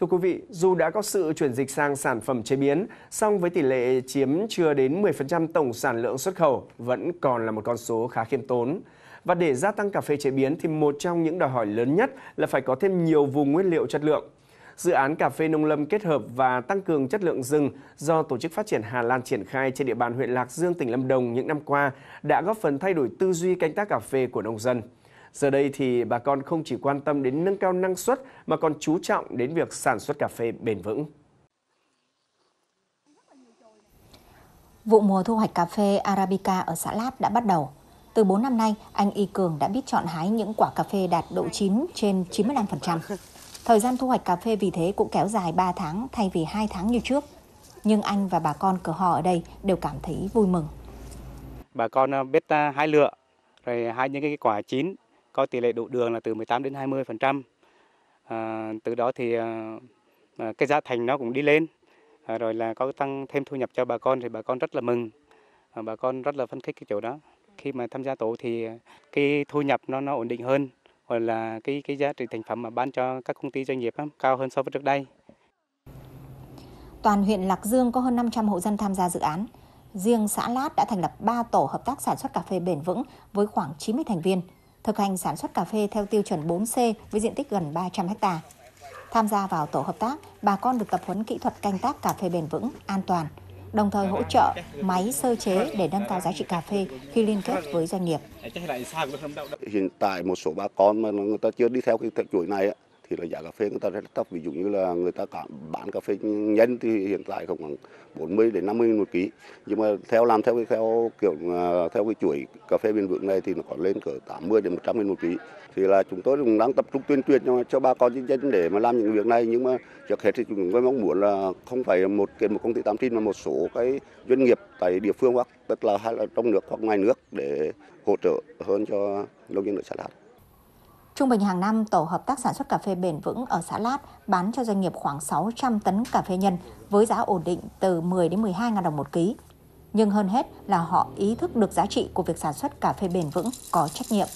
Thưa quý vị, dù đã có sự chuyển dịch sang sản phẩm chế biến, song với tỷ lệ chiếm chưa đến 10% tổng sản lượng xuất khẩu vẫn còn là một con số khá khiêm tốn. Và để gia tăng cà phê chế biến thì một trong những đòi hỏi lớn nhất là phải có thêm nhiều vùng nguyên liệu chất lượng. Dự án cà phê nông lâm kết hợp và tăng cường chất lượng rừng do Tổ chức Phát triển Hà Lan triển khai trên địa bàn huyện Lạc Dương, tỉnh Lâm Đồng những năm qua đã góp phần thay đổi tư duy canh tác cà phê của nông dân. Giờ đây thì bà con không chỉ quan tâm đến nâng cao năng suất mà còn chú trọng đến việc sản xuất cà phê bền vững. Vụ mùa thu hoạch cà phê Arabica ở xã Lát đã bắt đầu. Từ 4 năm nay, anh Y Cường đã biết chọn hái những quả cà phê đạt độ chín trên 95%. Thời gian thu hoạch cà phê vì thế cũng kéo dài 3 tháng thay vì 2 tháng như trước. Nhưng anh và bà con cửa họ ở đây đều cảm thấy vui mừng. Bà con à, biết à, hái lựa, rồi hái những cái quả chín có tỷ lệ đủ đường là từ 18 đến 20%. trăm à, từ đó thì à, à, cái giá thành nó cũng đi lên, rồi là có tăng thêm thu nhập cho bà con thì bà con rất là mừng, bà con rất là phấn khích cái chỗ đó. Khi mà tham gia tổ thì cái thu nhập nó nó ổn định hơn, hoặc là cái cái giá trị thành phẩm mà bán cho các công ty doanh nghiệp đó, cao hơn so với trước đây. Toàn huyện Lạc Dương có hơn 500 hộ dân tham gia dự án. Riêng xã Lát đã thành lập 3 tổ hợp tác sản xuất cà phê bền vững với khoảng 90 thành viên thực hành sản xuất cà phê theo tiêu chuẩn 4C với diện tích gần 300 ha. Tham gia vào tổ hợp tác, bà con được tập huấn kỹ thuật canh tác cà phê bền vững, an toàn, đồng thời hỗ trợ máy sơ chế để nâng cao giá trị cà phê khi liên kết với doanh nghiệp. Hiện tại một số bà con mà người ta chưa đi theo cái chuỗi này thì là giá cà phê người ta rất thấp ví dụ như là người ta cả bán cà phê nhân thì hiện tại khoảng 40 đến 50 một ký nhưng mà theo làm theo cái theo kiểu à, theo cái chuỗi cà phê bền vững này thì nó có lên cỡ 80 đến 100 một ký thì là chúng tôi cũng đang tập trung tuyên truyền cho, cho bà con nhân dân để mà làm những việc này nhưng mà trước hết thì chúng tôi mong muốn là không phải một kiện một công ty tám chín mà một số cái doanh nghiệp tại địa phương hoặc tức là hay là trong nước hoặc ngoài nước để hỗ trợ hơn cho nông dân ở xã Đạt. Trung bình hàng năm, tổ hợp tác sản xuất cà phê bền vững ở xã Lát bán cho doanh nghiệp khoảng 600 tấn cà phê nhân với giá ổn định từ 10 đến 12 ngàn đồng một ký. Nhưng hơn hết là họ ý thức được giá trị của việc sản xuất cà phê bền vững có trách nhiệm.